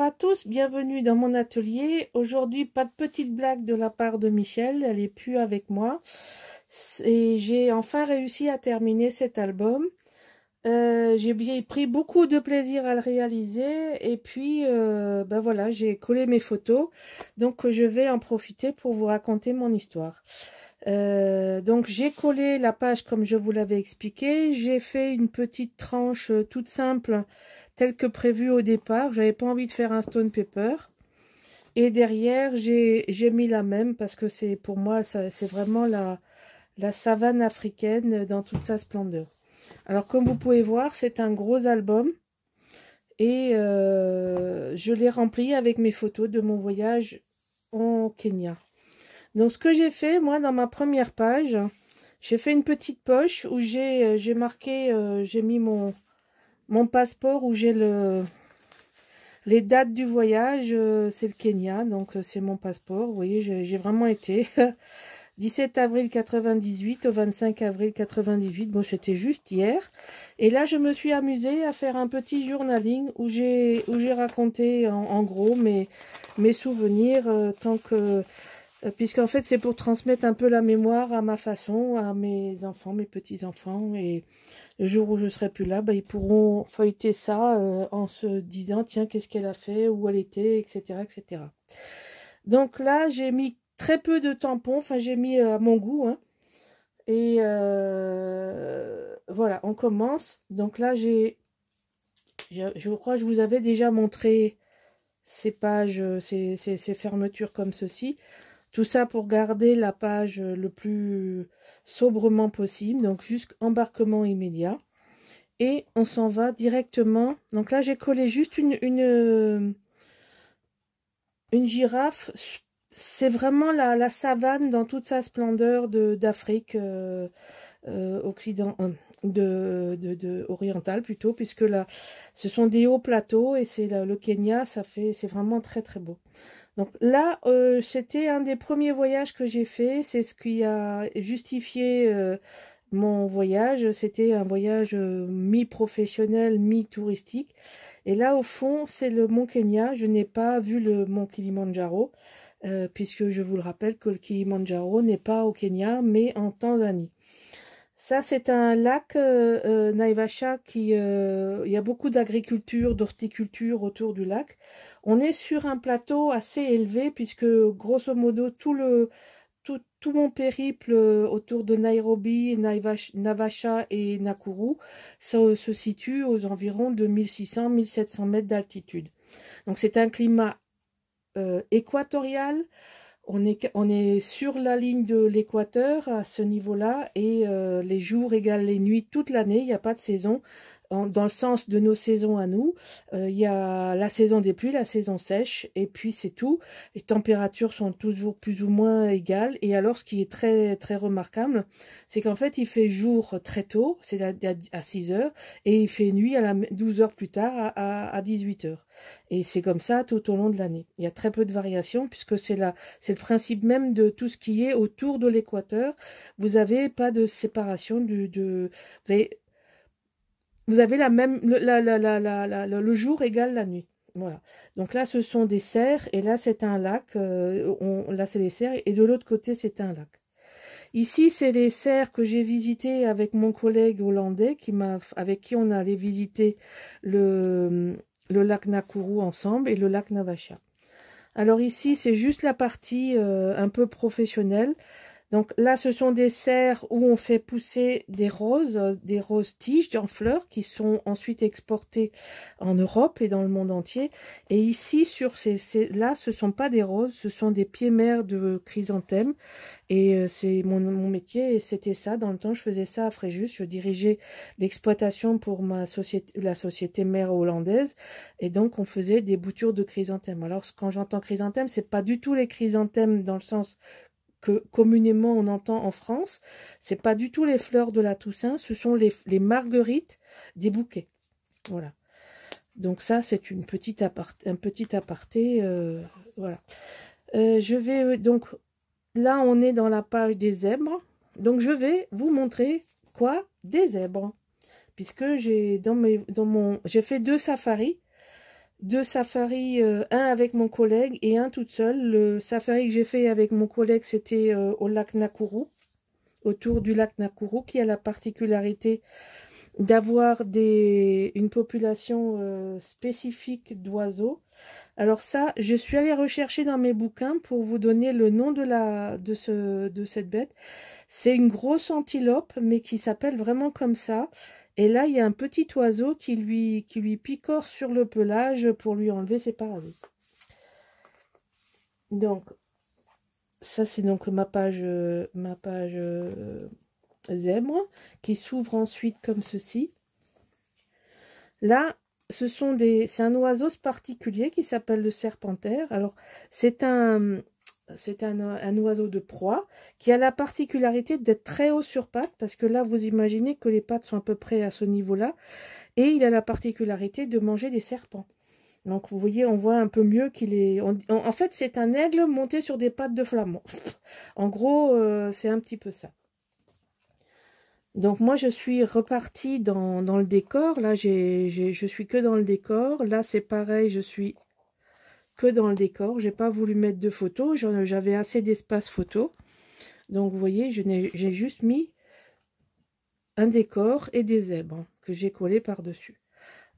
à tous, bienvenue dans mon atelier. Aujourd'hui, pas de petite blague de la part de Michel, elle est plus avec moi. Et j'ai enfin réussi à terminer cet album. Euh, j'ai bien pris beaucoup de plaisir à le réaliser et puis euh, ben voilà j'ai collé mes photos donc je vais en profiter pour vous raconter mon histoire euh, donc j'ai collé la page comme je vous l'avais expliqué j'ai fait une petite tranche toute simple tel que prévu au départ. J'avais pas envie de faire un stone paper. Et derrière, j'ai mis la même parce que c'est pour moi, c'est vraiment la, la savane africaine dans toute sa splendeur. Alors comme vous pouvez voir, c'est un gros album. Et euh, je l'ai rempli avec mes photos de mon voyage en Kenya. Donc ce que j'ai fait, moi, dans ma première page, j'ai fait une petite poche où j'ai j'ai marqué, euh, j'ai mis mon, mon passeport où j'ai le les dates du voyage, euh, c'est le Kenya, donc euh, c'est mon passeport. Vous voyez, j'ai vraiment été 17 avril 98 au 25 avril 98. Bon, c'était juste hier. Et là, je me suis amusée à faire un petit journaling où j'ai où j'ai raconté en, gros mes mes souvenirs euh, tant que puisqu'en fait c'est pour transmettre un peu la mémoire à ma façon à mes enfants, mes petits enfants et le jour où je serai plus là, bah, ils pourront feuilleter ça euh, en se disant tiens, qu'est-ce qu'elle a fait, où elle était, etc. etc. Donc là, j'ai mis très peu de tampons, enfin j'ai mis euh, à mon goût. Hein. Et euh, voilà, on commence. Donc là, j'ai, je crois que je vous avais déjà montré ces pages, ces, ces fermetures comme ceci. Tout ça pour garder la page euh, le plus sobrement possible, donc embarquement immédiat. Et on s'en va directement. Donc là, j'ai collé juste une, une, euh, girafe. C'est vraiment la, la, savane dans toute sa splendeur d'Afrique. Euh, euh, occident, euh, de, oriental plutôt, puisque là, ce sont des hauts plateaux et c'est le Kenya, ça fait, c'est vraiment très très beau. Donc là, euh, c'était un des premiers voyages que j'ai fait. C'est ce qui a justifié mon voyage. C'était un voyage mi-professionnel, mi-touristique. Et là, au fond, c'est le mont Kenya. Je n'ai pas vu le mont Kilimanjaro, puisque je vous le rappelle que le Kilimanjaro n'est pas au Kenya, mais en Tanzanie. Ça, c'est un lac, euh, euh, Naivasha, qui, euh, il y a beaucoup d'agriculture, d'horticulture autour du lac. On est sur un plateau assez élevé, puisque grosso modo, tout, le, tout, tout mon périple autour de Nairobi, Naivasha et Nakuru ça, se situe aux environs de 1600-1700 mètres d'altitude. Donc, c'est un climat équatorial, on est, on est sur la ligne de l'équateur à ce niveau-là et euh, les jours égalent les nuits toute l'année, il n'y a pas de saison dans le sens de nos saisons à nous. Euh, il y a la saison des pluies, la saison sèche, et puis c'est tout. Les températures sont toujours plus ou moins égales. Et alors, ce qui est très, très remarquable, c'est qu'en fait, il fait jour très tôt, c'est à, 6 heures, et il fait nuit à la, 12 heures plus tard, à, à 18 heures. Et c'est comme ça tout au long de l'année. Il y a très peu de variations puisque c'est là, c'est le principe même de tout ce qui est autour de l'équateur. Vous n'avez pas de séparation du, de, vous avez vous avez la même, le, la, la, la le jour égale la nuit. Voilà. Donc là, ce sont des serres, et là, c'est un lac. Euh, on, là, c'est les serres, et de l'autre côté, c'est un lac. Ici, c'est les serres que j'ai visitées avec mon collègue hollandais, qui m'a, avec qui on allait visiter le, le, lac Nakuru ensemble et le lac Navacha. Alors ici, c'est juste la partie euh, un peu professionnelle. Donc là, ce sont des serres où on fait pousser des roses, euh, des roses tiges en fleurs qui sont ensuite exportées en Europe et dans le monde entier. Et ici, sur ces, là, ce sont pas des roses, ce sont des pieds-mères de chrysanthèmes. Et euh, c'est mon, métier et c'était ça. Dans le temps, je faisais ça à Fréjus. Je dirigeais l'exploitation pour ma société, la société mère hollandaise. Et donc, on faisait des boutures de chrysanthèmes. Alors, quand j'entends chrysanthème, c'est pas du tout les chrysanthèmes dans le sens que communément on entend en France, c'est pas du tout les fleurs de la Toussaint, ce sont les, marguerites des bouquets. Voilà. Donc ça, c'est une petite un petit aparté. Euh, voilà. Euh, je vais euh, donc là, on est dans la page des zèbres. Donc je vais vous montrer quoi des zèbres, puisque j'ai dans mes dans mon j'ai fait deux safaris deux safaris, euh, un avec mon collègue et un toute seule. Le safari que j'ai fait avec mon collègue, c'était euh, au lac Nakuru, autour du lac Nakuru, qui a la particularité d'avoir une population euh, spécifique d'oiseaux. Alors ça, je suis allée rechercher dans mes bouquins pour vous donner le nom de, la, de, ce, de cette bête. C'est une grosse antilope, mais qui s'appelle vraiment comme ça. Et là, il y a un petit oiseau qui lui, qui lui picore sur le pelage pour lui enlever ses parasites. Donc, ça c'est donc ma page, euh, ma euh, zèbre qui s'ouvre ensuite comme ceci. Là, ce sont des, c'est un oiseau particulier qui s'appelle le serpentaire. Alors, c'est un, c'est un, oiseau de proie qui a la particularité d'être très haut sur pattes parce que là vous imaginez que les pattes sont à peu près à ce niveau là et il a la particularité de manger des serpents donc vous voyez on voit un peu mieux qu'il est en fait c'est un aigle monté sur des pattes de flamand en gros euh, c'est un petit peu ça donc moi je suis repartie dans, dans le décor là j'ai je suis que dans le décor là c'est pareil je suis dans le décor. J'ai pas voulu mettre de photos, j'avais assez d'espace photo. Donc vous voyez, j'ai juste mis un décor et des zèbres que j'ai collé par-dessus.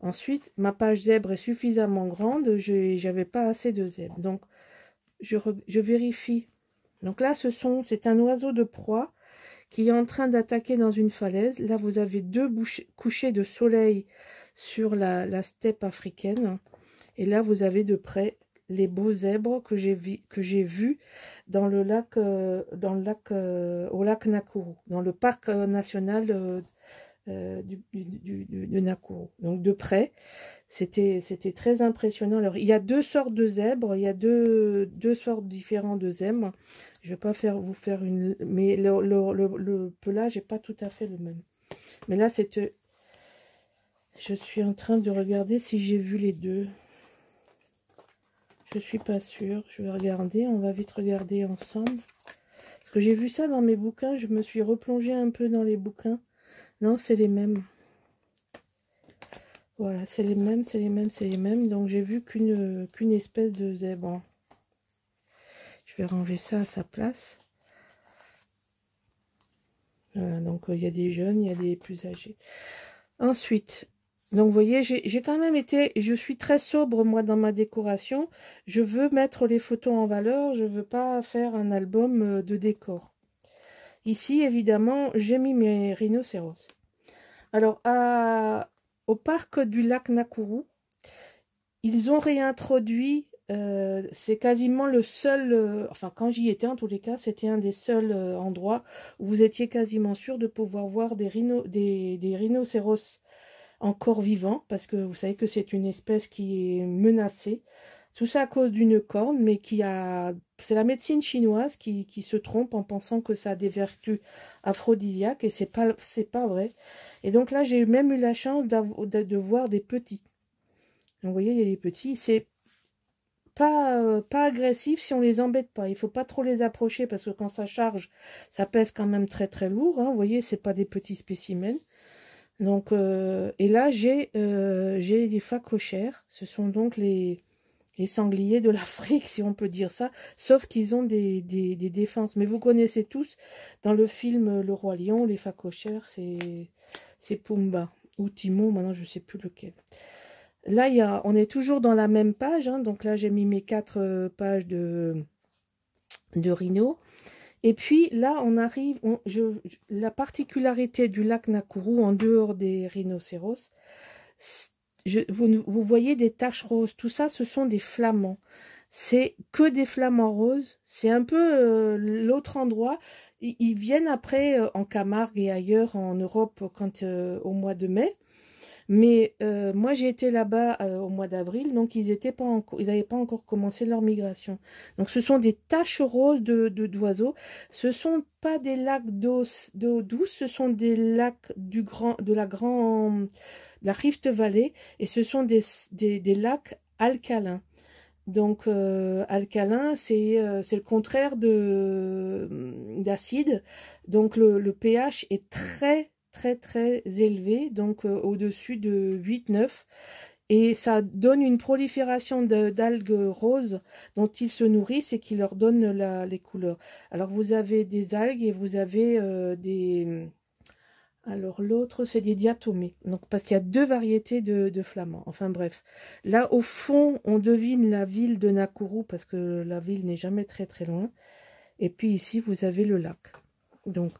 Ensuite, ma page zèbre est suffisamment grande, j'avais pas assez de zèbres. Donc je, vérifie. Donc là, ce sont, c'est un oiseau de proie qui est en train d'attaquer dans une falaise. Là, vous avez deux bouches couchers de soleil sur la, la steppe africaine. Et là, vous avez de près les beaux zèbres que j'ai vus dans le lac, euh, dans le lac euh, au lac Nakuru, dans le parc euh, national de Nakuru. Donc de près, c'était très impressionnant. Alors il y a deux sortes de zèbres, il y a deux, sortes différentes de zèbres. Je vais pas faire vous faire une, mais le, pelage n'est pas tout à fait le même. Mais là, c'était... je suis en train de regarder si j'ai vu les deux je suis pas sûre. Je vais regarder. On va vite regarder ensemble. Parce que j'ai vu ça dans mes bouquins. Je me suis replongée un peu dans les bouquins. Non, c'est les mêmes. Voilà, c'est les mêmes, c'est les mêmes, c'est les mêmes. Donc, j'ai vu qu'une qu'une espèce de zèbre. Je vais ranger ça à sa place. Voilà, donc euh, il y a des jeunes, il y a des plus âgés. Ensuite, donc, vous voyez, j'ai quand même été, je suis très sobre, moi, dans ma décoration. Je veux mettre les photos en valeur, je ne veux pas faire un album euh, de décor. Ici, évidemment, j'ai mis mes rhinocéros. Alors, au parc du lac Nakuru, ils ont réintroduit, euh, c'est quasiment le seul, euh, enfin, quand j'y étais, en tous les cas, c'était un des seuls endroits où vous étiez quasiment sûr de pouvoir voir des, rhino, des rhinocéros encore vivant, parce que vous savez que c'est une espèce qui est menacée. Tout ça à cause d'une corne, mais qui a... C'est la médecine chinoise qui, qui, se trompe en pensant que ça a des vertus aphrodisiaques, et c'est pas, pas vrai. Et donc là, j'ai même eu la chance de, voir des petits. vous voyez, il y a des petits. C'est pas, euh, pas agressif si on les embête pas. Il faut pas trop les approcher parce que quand ça charge, ça pèse quand même très très lourd. Hein. Vous voyez, c'est pas des petits spécimens. Donc, euh, et là, j'ai euh, j'ai des facochères. Ce sont donc les, les sangliers de l'Afrique, si on peut dire ça. Sauf qu'ils ont des, des, défenses. Mais vous connaissez tous, dans le film Le Roi Lion, les facochères, c'est Pumba. Ou Timon, maintenant, je ne sais plus lequel. Là, il y a, on est toujours dans la même page. Hein. donc là, j'ai mis mes quatre euh, pages de, de rhino. Et puis là, on arrive, la particularité du lac Nakuru, en dehors des rhinocéros, vous, voyez des taches roses, tout ça, ce sont des flamands. C'est que des flamands roses, c'est un peu euh, l'autre endroit. Ils, viennent après euh, en Camargue et ailleurs en Europe quand euh, au mois de mai. Mais euh, moi, j'ai été là-bas euh, au mois d'avril, donc ils n'avaient pas, ils pas encore commencé leur migration. Donc ce sont des taches roses d'oiseaux. De, d'oiseaux. ce ne sont pas des lacs d'eau douce, ce sont des lacs du grand, de la grande la Rift Valley, et ce sont des, des, lacs alcalins. Donc alcalins euh, alcalin, c'est le contraire d'acide. Donc le, le, pH est très très très élevé, donc euh, au-dessus de 8-9. Et ça donne une prolifération d'algues roses dont ils se nourrissent et qui leur donnent la, les couleurs. Alors vous avez des algues et vous avez euh, des... Alors l'autre, c'est des diatomées. Donc parce qu'il y a deux variétés de, de, flamands. Enfin bref. Là, au fond, on devine la ville de Nakuru parce que la ville n'est jamais très très loin. Et puis ici, vous avez le lac. Donc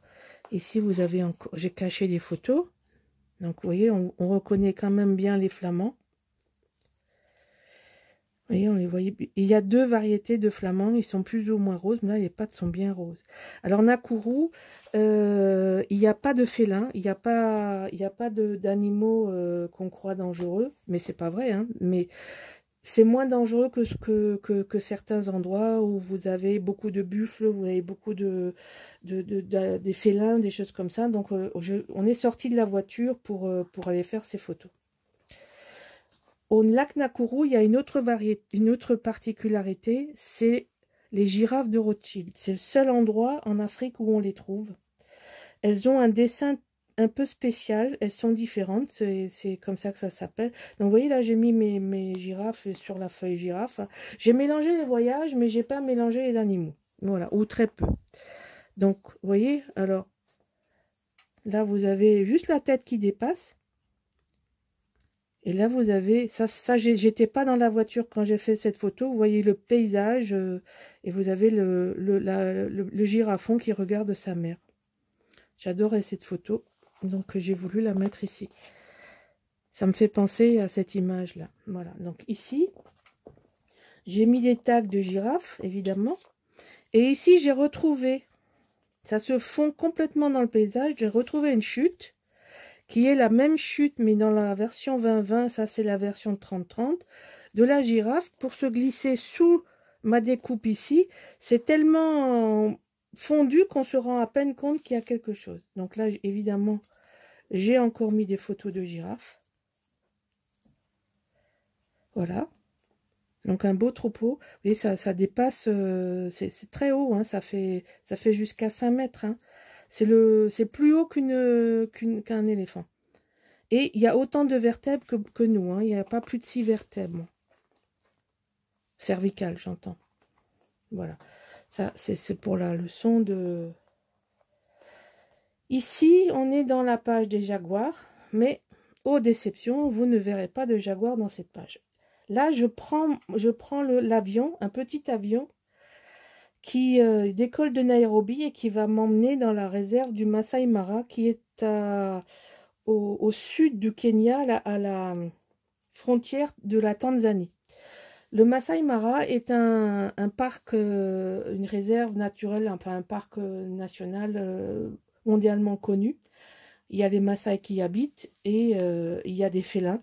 Ici, vous avez encore, j'ai caché des photos. Donc, vous voyez, on, reconnaît quand même bien les flamands. Vous voyez, on les voyait. Il y a deux variétés de flamands. Ils sont plus ou moins roses, mais là, les pattes sont bien roses. Alors, Nakuru, euh, il n'y a pas de félins. Il n'y a pas, il a pas d'animaux euh, qu'on croit dangereux. Mais c'est pas vrai. Hein, mais c'est moins dangereux que, que, certains endroits où vous avez beaucoup de buffles, vous avez beaucoup de, des félins, des choses comme ça. Donc, euh, on est sorti de la voiture pour, euh, pour aller faire ces photos. Au lac Nakuru, il y a une autre, variété, une autre particularité, c'est les girafes de Rothschild. C'est le seul endroit en Afrique où on les trouve. Elles ont un dessin un peu spéciales, elles sont différentes, c'est comme ça que ça s'appelle. Donc vous voyez là j'ai mis mes, girafes sur la feuille girafe. J'ai mélangé les voyages mais j'ai pas mélangé les animaux, voilà, ou très peu. Donc vous voyez, alors là vous avez juste la tête qui dépasse. Et là vous avez, ça, ça j'étais pas dans la voiture quand j'ai fait cette photo, vous voyez le paysage euh, et vous avez le, le, le girafon qui regarde sa mère. J'adorais cette photo. Donc euh, j'ai voulu la mettre ici. Ça me fait penser à cette image-là. Voilà, donc ici, j'ai mis des tags de girafe, évidemment. Et ici, j'ai retrouvé, ça se fond complètement dans le paysage, j'ai retrouvé une chute qui est la même chute, mais dans la version 2020, ça c'est la version 30-30, de la girafe pour se glisser sous ma découpe ici. C'est tellement fondu qu'on se rend à peine compte qu'il y a quelque chose. Donc là, évidemment, j'ai encore mis des photos de girafes. Voilà. Donc un beau troupeau. Vous voyez, ça, ça dépasse, euh, c'est très haut, hein. ça fait, ça fait jusqu'à 5 mètres. Hein. C'est plus haut qu'un éléphant. Et il y a autant de vertèbres que, nous. Hein. Il n'y a pas plus de 6 vertèbres. Cervicales, j'entends. Voilà. Ça, c'est pour la leçon de... Ici, on est dans la page des jaguars, mais, aux déceptions, vous ne verrez pas de jaguars dans cette page. Là, je prends, je prends l'avion, un petit avion, qui euh, décolle de Nairobi et qui va m'emmener dans la réserve du Masai Mara, qui est à, au, sud du Kenya, à la euh, frontière de la Tanzanie. Le Masai Mara est un, parc, euh, une réserve naturelle, enfin un parc euh, national euh, mondialement connu. Il y a les Maasai qui y habitent et il y a des félins.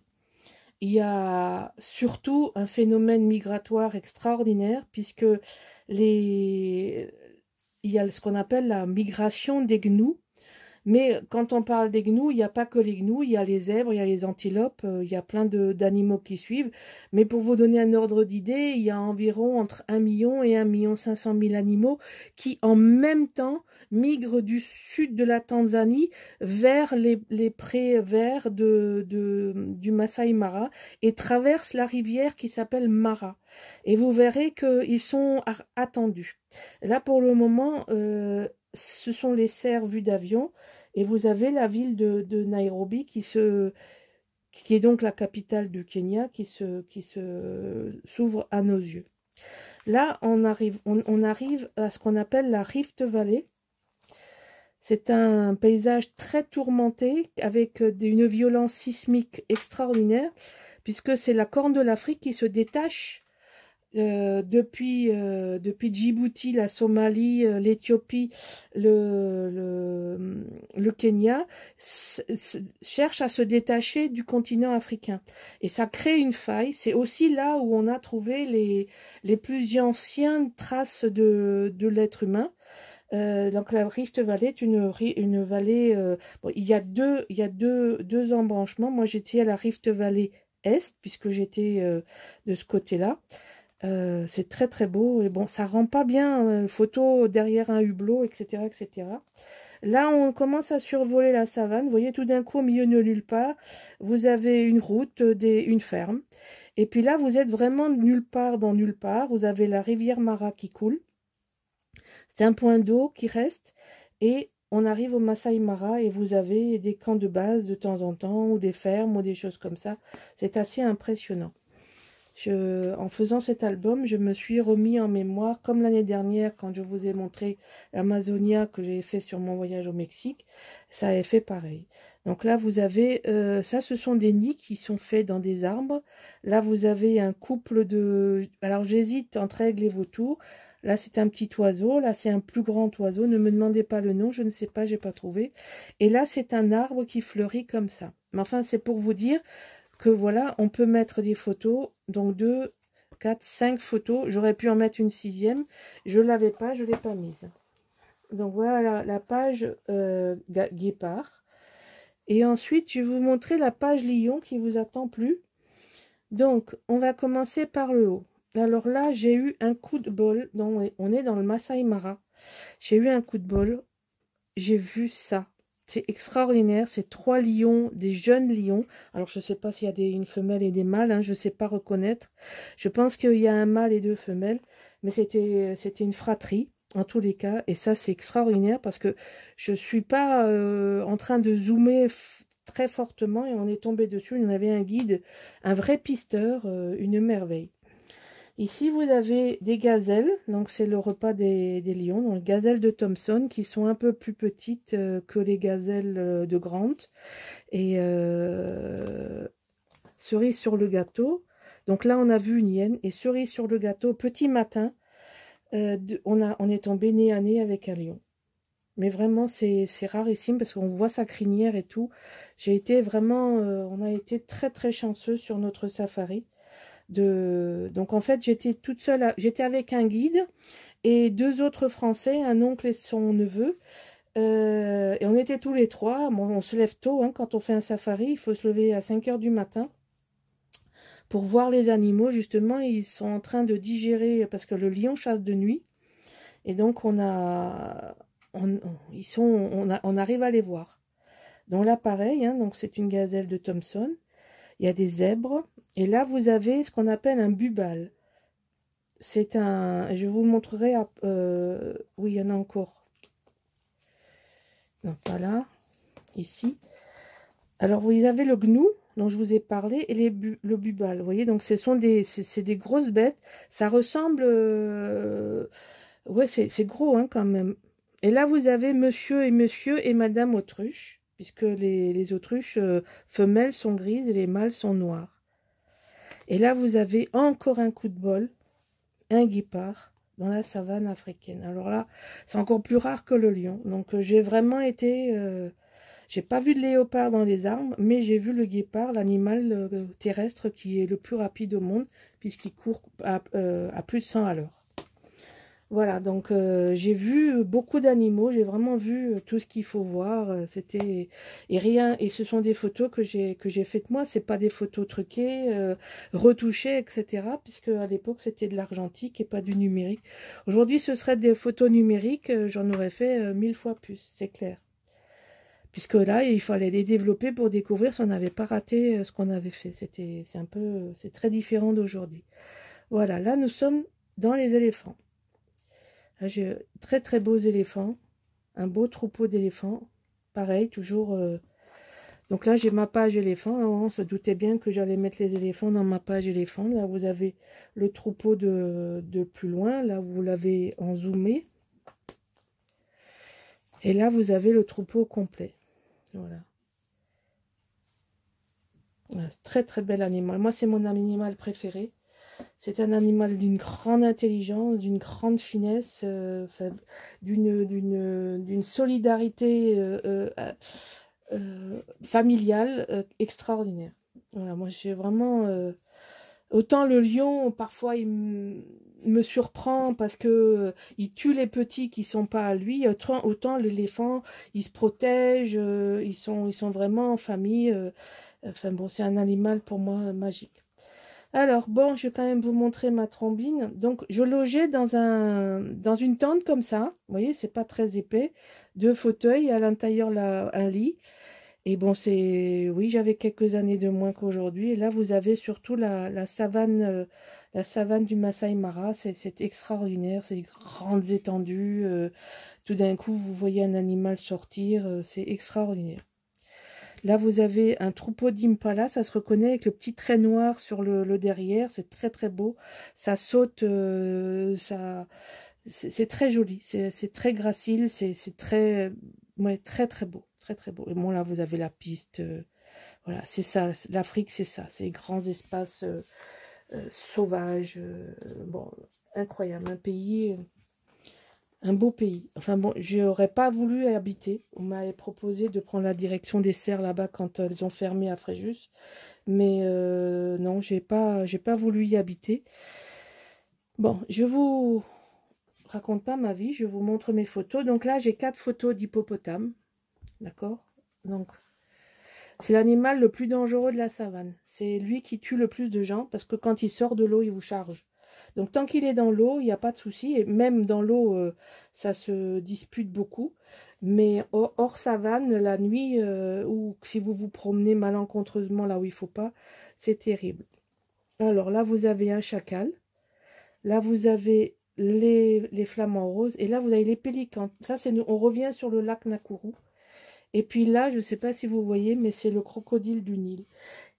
Il y a surtout un phénomène migratoire extraordinaire puisque les... il y a ce qu'on appelle la migration des gnous mais quand on parle des gnous, il n'y a pas que les gnous, il y a les zèbres, il y a les antilopes, euh, il y a plein d'animaux qui suivent. Mais pour vous donner un ordre d'idée, il y a environ entre 1 million et 1 million 500 000 animaux qui en même temps migrent du sud de la Tanzanie vers les, les prés verts de, du Masai Mara et traversent la rivière qui s'appelle Mara. Et vous verrez qu'ils sont attendus. Là, pour le moment, euh, ce sont les cerfs vus d'avion et vous avez la ville de, Nairobi qui se qui est donc la capitale du Kenya, qui se qui se s'ouvre à nos yeux. Là, on arrive, on, on arrive à ce qu'on appelle la Rift Valley. C'est un paysage très tourmenté, avec une violence sismique extraordinaire, puisque c'est la corne de l'Afrique qui se détache euh, depuis, euh, depuis Djibouti, la Somalie, l'Ethiopie, l'Éthiopie, le, le, mm, Kenya, cherchent à se détacher du continent africain. Et ça crée une faille. C'est aussi là où on a trouvé les, les plus anciennes traces de, de l'être humain. Euh, donc la Rift Valley est une, une vallée. bon, il y a deux, il y a deux, deux embranchements. Moi, j'étais à la Rift Valley Est puisque j'étais de ce côté-là. Euh, c'est très très beau et bon ça rend pas bien euh, photo derrière un hublot etc etc là on commence à survoler la savane vous voyez tout d'un coup au milieu de nulle part vous avez une route euh, des, une ferme et puis là vous êtes vraiment nulle part dans nulle part vous avez la rivière Mara qui coule c'est un point d'eau qui reste et on arrive au Masai Mara et vous avez des camps de base de temps en temps ou des fermes ou des choses comme ça c'est assez impressionnant en faisant cet album, je me suis remis en mémoire, comme l'année dernière quand je vous ai montré l'Amazonia que j'ai fait sur mon voyage au Mexique, ça a fait pareil. Donc là, vous avez, euh, ça ce sont des nids qui sont faits dans des arbres. Là, vous avez un couple de, alors j'hésite entre aigle et vautour. Là, c'est un petit oiseau. Là, c'est un plus grand oiseau. Ne me demandez pas le nom, je ne sais pas, j'ai pas trouvé. Et là, c'est un arbre qui fleurit comme ça. Mais enfin, c'est pour vous dire, que voilà, on peut mettre des photos, donc deux quatre cinq photos. J'aurais pu en mettre une sixième, je l'avais pas, je ne l'ai pas mise. Donc voilà la page euh, guépard. Et ensuite, je vais vous montrer la page lion qui vous attend plus. Donc, on va commencer par le haut. Alors là, j'ai eu un coup de bol. Donc, on est dans le Masai Mara. J'ai eu un coup de bol. J'ai vu ça. C'est extraordinaire, c'est trois lions, des jeunes lions. Alors, je ne sais pas s'il y a une femelle et des mâles, hein, je ne sais pas reconnaître. Je pense qu'il y a un mâle et deux femelles, mais c'était une fratrie en tous les cas. Et ça, c'est extraordinaire parce que je ne suis pas euh, en train de zoomer très fortement et on est tombé dessus. On avait un guide, un vrai pisteur, euh, une merveille. Ici, vous avez des gazelles, donc c'est le repas des, lions, donc gazelles de Thompson qui sont un peu plus petites euh, que les gazelles euh, de Grant. Et euh, cerise sur le gâteau, donc là on a vu une hyène, et cerise sur le gâteau, petit matin, on, a, on est tombé nez à nez avec un lion. Mais vraiment, c'est rarissime parce qu'on voit sa crinière et tout. J'ai été vraiment, on a été très très chanceux sur notre safari. Donc en fait, j'étais toute seule, j'étais avec un guide et deux autres Français, un oncle et son neveu. Euh, et on était tous les trois. on se lève tôt hein. quand on fait un safari. Il faut se lever à 5 heures du matin pour voir les animaux. Justement, ils sont en train de digérer parce que le lion chasse de nuit. Et donc, on a, on, ils sont, on, arrive à les voir. Dans l'appareil, hein, donc c'est une gazelle de Thomson. Il y a des zèbres, et là, vous avez ce qu'on appelle un bubal. C'est un... Je vous montrerai... Euh, oui, il y en a encore. Non, pas là. Ici. Alors, vous avez le gnou dont je vous ai parlé et le bubal. Vous voyez, donc ce sont des, des grosses bêtes. Ça ressemble... Oui, euh, ouais, c'est gros hein, quand même. Et là, vous avez monsieur et monsieur et madame autruche, puisque les, autruches euh, femelles sont grises et les mâles sont noirs. Et là, vous avez encore un coup de bol, un guépard dans la savane africaine. Alors là, c'est encore plus rare que le lion. Donc euh, j'ai vraiment été... Euh, j'ai pas vu de léopard dans les arbres, mais j'ai vu le guépard, l'animal euh, terrestre qui est le plus rapide au monde, puisqu'il court à, à plus de 100 à l'heure. Voilà, donc euh, j'ai vu beaucoup d'animaux, j'ai vraiment vu euh, tout ce qu'il faut voir. Euh, c'était et rien, et ce sont des photos que j'ai que j'ai faites moi. C'est pas des photos truquées, retouchées, etc. Puisque à l'époque c'était de l'argentique et pas du numérique. Aujourd'hui, ce serait des photos numériques. J'en aurais fait mille fois plus, c'est clair. Puisque là, il fallait les développer pour découvrir si on n'avait pas raté ce qu'on avait fait. C'était, c'est un peu, c'est très différent d'aujourd'hui. Voilà, là nous sommes dans les éléphants. Ah, j'ai euh, très très beaux éléphants. Un beau troupeau d'éléphants. Pareil, toujours... Euh, donc là, j'ai ma page éléphant. Hein, on se doutait bien que j'allais mettre les éléphants dans ma page éléphant. Là, vous avez le troupeau de, de plus loin. Là, vous l'avez en zoomé. Et là, vous avez le troupeau complet. voilà très très bel animal. Moi, c'est mon animal préféré. C'est un animal d'une grande intelligence, d'une grande finesse, euh, d'une solidarité euh, euh, familiale extraordinaire. Voilà, moi j'ai vraiment... autant le lion, parfois, il me surprend parce que il tue les petits qui sont pas à lui, autant, l'éléphant, il se protège, ils, sont, vraiment en famille. enfin bon, c'est un animal pour moi magique. Alors, bon, je vais quand même vous montrer ma trombine. Donc, je logeais dans, un, dans une tente comme ça. Vous voyez, c'est pas très épais. Deux fauteuils, à l'intérieur, là, un lit. Et bon, c'est... Oui, j'avais quelques années de moins qu'aujourd'hui. Et là, vous avez surtout la, la savane... Euh, la savane du Masai Mara, c'est extraordinaire, des grandes étendues. Euh. tout d'un coup, vous voyez un animal sortir, euh, c'est extraordinaire. Là, vous avez un troupeau d'impala. Ça se reconnaît avec le petit trait noir sur le, derrière. C'est très, très beau. Ça saute, euh, ça... C'est très joli, c'est très gracile, c'est très, ouais, très très beau, très très beau. Et bon là vous avez la piste, euh, voilà c'est ça, l'Afrique c'est ça, c'est grands espaces euh, sauvages, bon incroyable, un pays un beau pays. Enfin bon, je n'aurais pas voulu y habiter. On m'avait proposé de prendre la direction des serres là-bas quand elles ont fermé à Fréjus. Mais euh, non, j'ai pas, j'ai pas voulu y habiter. Bon, je vous raconte pas ma vie, je vous montre mes photos. Donc là, j'ai quatre photos d'hippopotame. D'accord Donc, c'est l'animal le plus dangereux de la savane. C'est lui qui tue le plus de gens parce que quand il sort de l'eau, il vous charge. Donc tant qu'il est dans l'eau, il n'y a pas de souci. Et même dans l'eau, euh, ça se dispute beaucoup. Mais hors, savane, la nuit, euh, ou si vous vous promenez malencontreusement là où il faut pas, c'est terrible. Alors là, vous avez un chacal. Là, vous avez les, les flamants roses. Et là, vous avez les pélicans. Ça, c'est on revient sur le lac Nakuru. Et puis là, je ne sais pas si vous voyez, mais c'est le crocodile du Nil.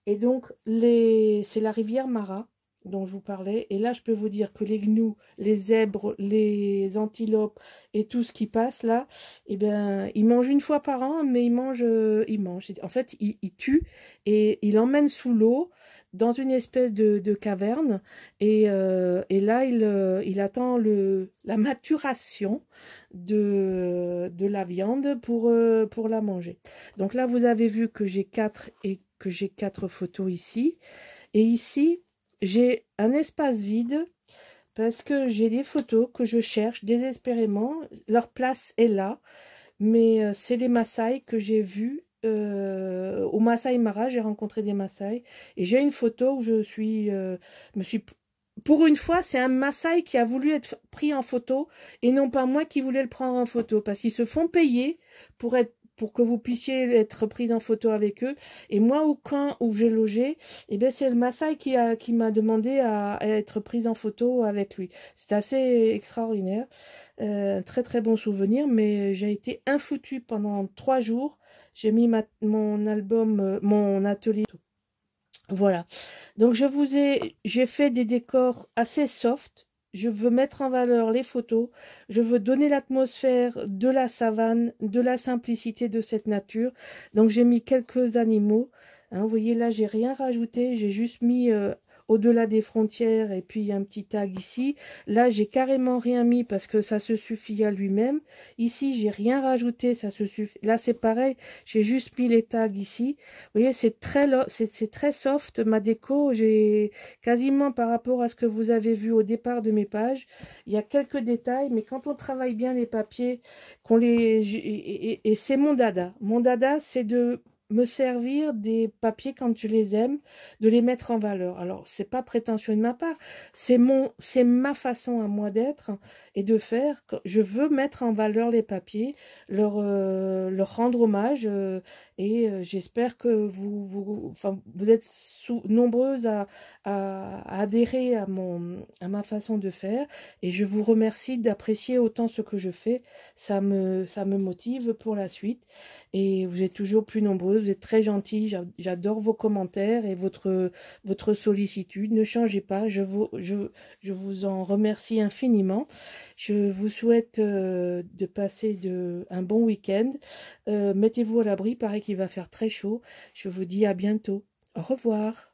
Et donc, les... c'est la rivière Mara dont je vous parlais. Et là, je peux vous dire que les gnous, les zèbres, les antilopes et tout ce qui passe là, eh bien, ils mangent une fois par an, mais ils mangent, euh, ils mangent. En fait, ils, ils tuent et ils l'emmènent sous l'eau dans une espèce de, caverne. Euh, et, là, il, euh, il, attend le, la maturation de, de la viande pour, pour la manger. Donc là, vous avez vu que j'ai quatre et que j'ai quatre photos ici. Et ici, j'ai un espace vide parce que j'ai des photos que je cherche désespérément. Leur place est là, mais euh, c'est les Maasai que j'ai vus. Euh, au Maasai Mara, j'ai rencontré des Maasai et j'ai une photo où je suis, euh, me suis pour une fois, c'est un Maasai qui a voulu être pris en photo et non pas moi qui voulais le prendre en photo parce qu'ils se font payer pour être pour que vous puissiez être prise en photo avec eux. Et moi, au camp où j'ai logé, et eh bien, c'est le Maasai qui m'a qui demandé à, être prise en photo avec lui. C'est assez extraordinaire. Euh, très très bon souvenir, mais j'ai été infoutue pendant trois jours. J'ai mis mon album, euh, mon atelier. Voilà. Donc je vous ai, j'ai fait des décors assez soft je veux mettre en valeur les photos, je veux donner l'atmosphère de la savane, de la simplicité de cette nature. Donc j'ai mis quelques animaux. Hein, vous voyez là, j'ai rien rajouté, j'ai juste mis euh, au-delà des frontières et puis un petit tag ici. Là, j'ai carrément rien mis parce que ça se suffit à lui-même. Ici, j'ai rien rajouté, ça se suffit. Là, c'est pareil, j'ai juste mis les tags ici. Vous voyez, c'est très, c'est très soft ma déco. J'ai quasiment par rapport à ce que vous avez vu au départ de mes pages, il y a quelques détails, mais quand on travaille bien les papiers, qu'on les et c'est mon dada. Mon dada, c'est de me servir des papiers quand tu les aimes, de les mettre en valeur. Alors, c'est pas prétentieux de ma part, c'est mon, c'est ma façon à moi d'être et de faire. Je veux mettre en valeur les papiers, leur, euh, leur rendre hommage euh, et euh, j'espère que vous, vous, êtes sous, nombreuses à, adhérer à, mon, à ma façon de faire. Et je vous remercie d'apprécier autant ce que je fais. Ça me, ça me motive pour la suite. Et vous êtes toujours plus nombreuses vous êtes très gentilles J'adore vos commentaires et votre, votre sollicitude. Ne changez pas. Je vous, je, vous en remercie infiniment. Je vous souhaite euh, de passer de, un bon week-end. Euh, mettez-vous à l'abri par équipe va faire très chaud. Je vous dis à bientôt. Au revoir.